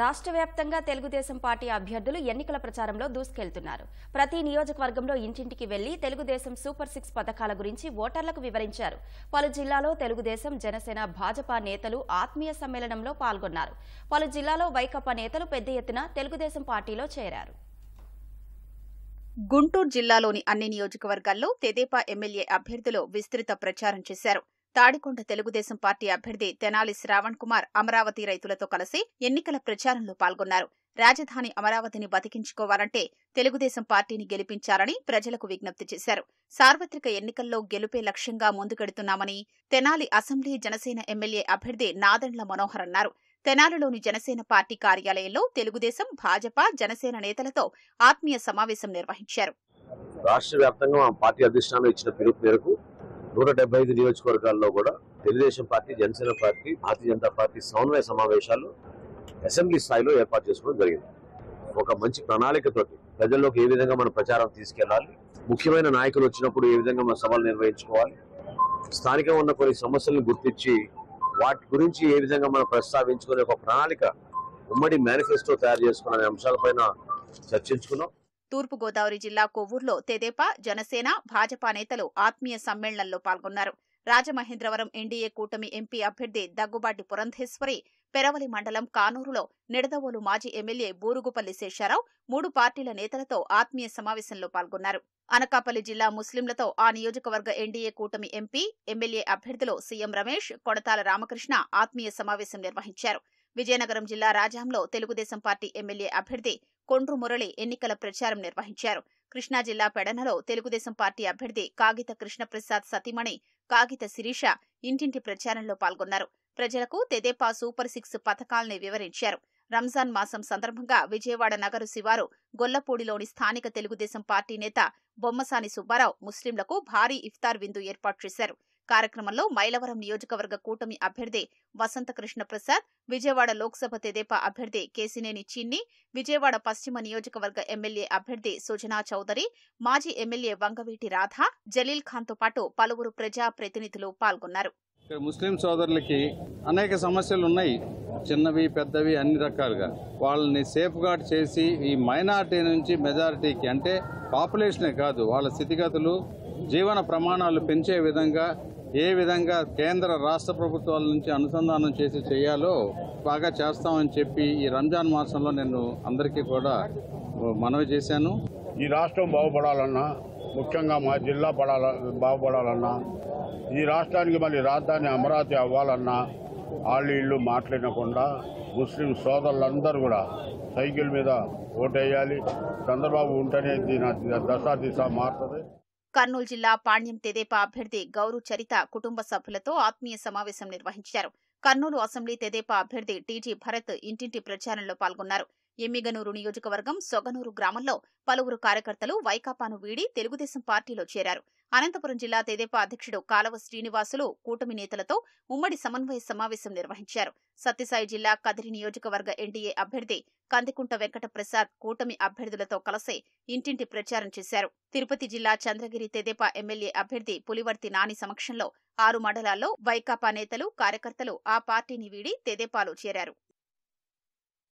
రాష్ట్ర వ్యాప్తంగా తెలుగుదేశం పార్టీ అభ్యర్థులు ఎన్నికల ప్రచారంలో దూసుకెళ్తున్నారు ప్రతి నియోజకవర్గంలో ఇంటింటికి వెళ్లి తెలుగుదేశం సూపర్ సిక్స్ పథకాల గురించి ఓటర్లకు వివరించారు పలు జిల్లాలో తెలుగుదేశం జనసేన భాజపా నేతలు ఆత్మీయ సమ్మేళనంలో పాల్గొన్నారు పలు జిల్లాలో వైకపా నేతలు పెద్ద ఎత్తున తెలుగుదేశం పార్టీలో చేరారు గుంటూరు జిల్లాలోని అన్ని నియోజకవర్గాల్లో తెదేపా ఎమ్మెల్యే అభ్యర్థులు విస్తృత ప్రచారం చేశారు తాడికొండ తెలుగుదేశం పార్టీ అభ్యర్థి తెనాలి శ్రావణ్ కుమార్ అమరావతి రైతులతో కలిసి ఎన్నికల ప్రచారంలో పాల్గొన్నారు రాజధాని అమరావతిని బతికించుకోవాలంటే తెలుగుదేశం పార్టీని గెలిపించాలని ప్రజలకు విజ్ఞప్తి చేశారు సార్వత్రిక ఎన్నికల్లో గెలుపే లక్ష్యంగా ముందుకెడుతున్నామని తెనాలి అసెంబ్లీ జనసేన ఎమ్మెల్యే అభ్యర్థి నాదండ్ల మనోహర్ అన్నారు తెనాలిలోని జనసేన పార్టీ కార్యాలయంలో తెలుగుదేశం భాజపా జనసేన నేతలతో ఆత్మీయ సమావేశం నిర్వహించారు రాష్ట్ర వ్యాప్తంగా పార్టీ అధిష్టానం ఇచ్చిన పిలుపు మేరకు నూట డెబ్బై ఐదు నియోజకవర్గాల్లో కూడా Telugudesam party Janasena party Bharatiya Janata party సమన్వయ సమావేశాలు అసెంబ్లీ స్థాయిలో ఏర్పాటు చేసుకోవడం జరిగింది ఒక మంచి ప్రణాళికతోటి ప్రజల్లోకి ఏ విధంగా మనం ప్రచారం తీసుకెళ్లాలి ముఖ్యమైన నాయకులు వచ్చినప్పుడు ఏ విధంగా మన సభలు నిర్వహించుకోవాలి స్థానికంగా ఉన్న కొన్ని సమస్యలను గుర్తించి వాటి గురించి ఏ విధంగా మనం ప్రస్తావించుకునే ఒక ప్రణాళిక ఉమ్మడి మేనిఫెస్టో తయారు చేసుకున్న అంశాలపైన చర్చించుకున్నాం తూర్పుగోదావరి జిల్లా కొవ్వూరులో తెదేపా జనసేన భాజపా నేతలు ఆత్మీయ సమ్మేళనంలో పాల్గొన్నారు రాజమహేంద్రవరం ఎన్డీఏ కూటమి ఎంపీ అభ్యర్థి దగ్గుబాటి పురంధేశ్వరి పెరవలి మండలం కానూరులో నిడదవోలు మాజీ ఎమ్మెల్యే బూరుగుపల్లి శేషారావు మూడు పార్టీల నేతలతో ఆత్మీయ సమావేశంలో పాల్గొన్నారు అనకాపల్లి జిల్లా ముస్లింలతో ఆ నియోజకవర్గ ఎన్డీఏ కూటమి ఎంపీ ఎమ్మెల్యే అభ్యర్థులు సీఎం రమేష్ కొడతాల రామకృష్ణ ఆత్మీయ సమావేశం నిర్వహించారు విజయనగరం జిల్లా రాజాంలో తెలుగుదేశం పార్టీ ఎమ్మెల్యే అభ్యర్థి కొండ్రు మురళి ఎన్నికల ప్రచారం నిర్వహించారు కృష్ణా జిల్లా పెడనలో తెలుగుదేశం పార్టీ అభ్యర్థి కాగిత కృష్ణప్రసాద్ సతీమణి కాగిత శిరీష ఇంటింటి ప్రచారంలో పాల్గొన్నారు ప్రజలకు తెదేపా సూపర్ సిక్స్ పథకాల్ని వివరించారు రంజాన్ మాసం సందర్భంగా విజయవాడ నగరు శివారు గొల్లపూడిలోని స్థానిక తెలుగుదేశం పార్టీ నేత బొమ్మసాని సుబ్బారావు ముస్లింలకు భారీ ఇఫ్తార్ విందు ఏర్పాటు చేశారు కార్యక్రమంలో మైలవరం నియోజకవర్గ కూటమి అభ్యర్థి వసంతకృష్ణ ప్రసాద్ విజయవాడ లోక్సభ తెదేపా అభ్యర్థి కేసినేని చిన్ని విజయవాడ పశ్చిమ నియోజకవర్గ ఎమ్మెల్యే అభ్యర్థి సుజనా చౌదరి మాజీ ఎమ్మెల్యే వంగవీటి రాధ జలీల్ ఖాన్తో పాటు పలువురు ప్రజా ప్రతినిధులు పాల్గొన్నారు ముస్లిం సోదరులకి అనేక సమస్యలు ఉన్నాయి చిన్నవి పెద్దవి అన్ని రకాలుగా వాళ్ళని సేఫ్ గార్డ్ చేసి ఈ మైనార్టీ నుంచి మెజారిటీకి అంటే పాపులేషనే కాదు వాళ్ళ స్థితిగతులు జీవన ప్రమాణాలు పెంచే విధంగా ఏ విధంగా కేంద్ర రాష్ట్ర ప్రభుత్వాల నుంచి అనుసంధానం చేసి చేయాలో బాగా చేస్తామని చెప్పి ఈ రంజాన్ మాసంలో నేను అందరికీ కూడా మనవి చేశాను ఈ రాష్ట్రం బాగుపడాలన్నా ముఖ్యంగా మా జిల్లా పడాల బాగుపడాలన్నా ఈ రాష్ట్రానికి మళ్ళీ రాజధాని అమరావతి అవ్వాలన్నా వాళ్ళు ఇళ్ళు మాట్లాడకుండా ముస్లిం సోదరులందరూ కూడా సైకిల్ మీద ఓటేయాలి చంద్రబాబు ఉంటేనే దీని దశా దిశ మారుతుంది కర్నూలు జిల్లా పాణ్యం తెదేపా అభ్యర్థి గౌరు చరిత కుటుంబ సభ్యులతో ఆత్మీయ సమావేశం నిర్వహించారు కర్నూలు అసెంబ్లీ తెదేపా అభ్యర్థి టీజీ భరత్ ఇంటింటి ప్రచారంలో పాల్గొన్నారు ఎమ్మిగనూరు నియోజకవర్గం సొగనూరు గ్రామంలో పలువురు కార్యకర్తలు వైకాపాను వీడి తెలుగుదేశం పార్టీలో చేరారు అనంతపురం జిల్లా తెదేపా అధ్యక్షుడు కాలవ శ్రీనివాసులు కూటమి నేతలతో ఉమ్మడి సమన్వయ సమావేశం నిర్వహించారు సత్యసాయి జిల్లా కదిరి నియోజకవర్గ ఎన్డీఏ అభ్యర్థి కందికుంట వెంకట ప్రసాద్ కూటమి అభ్యర్థులతో కలిసి ఇంటింటి ప్రచారం చేశారు తిరుపతి జిల్లా చంద్రగిరి తెదేపా ఎమ్మెల్యే అభ్యర్థి పులివర్తి నాని సమక్షంలో ఆరు మండలాల్లో వైకాపా నేతలు కార్యకర్తలు ఆ పార్టీని వీడి తెదేపాలో చేరారు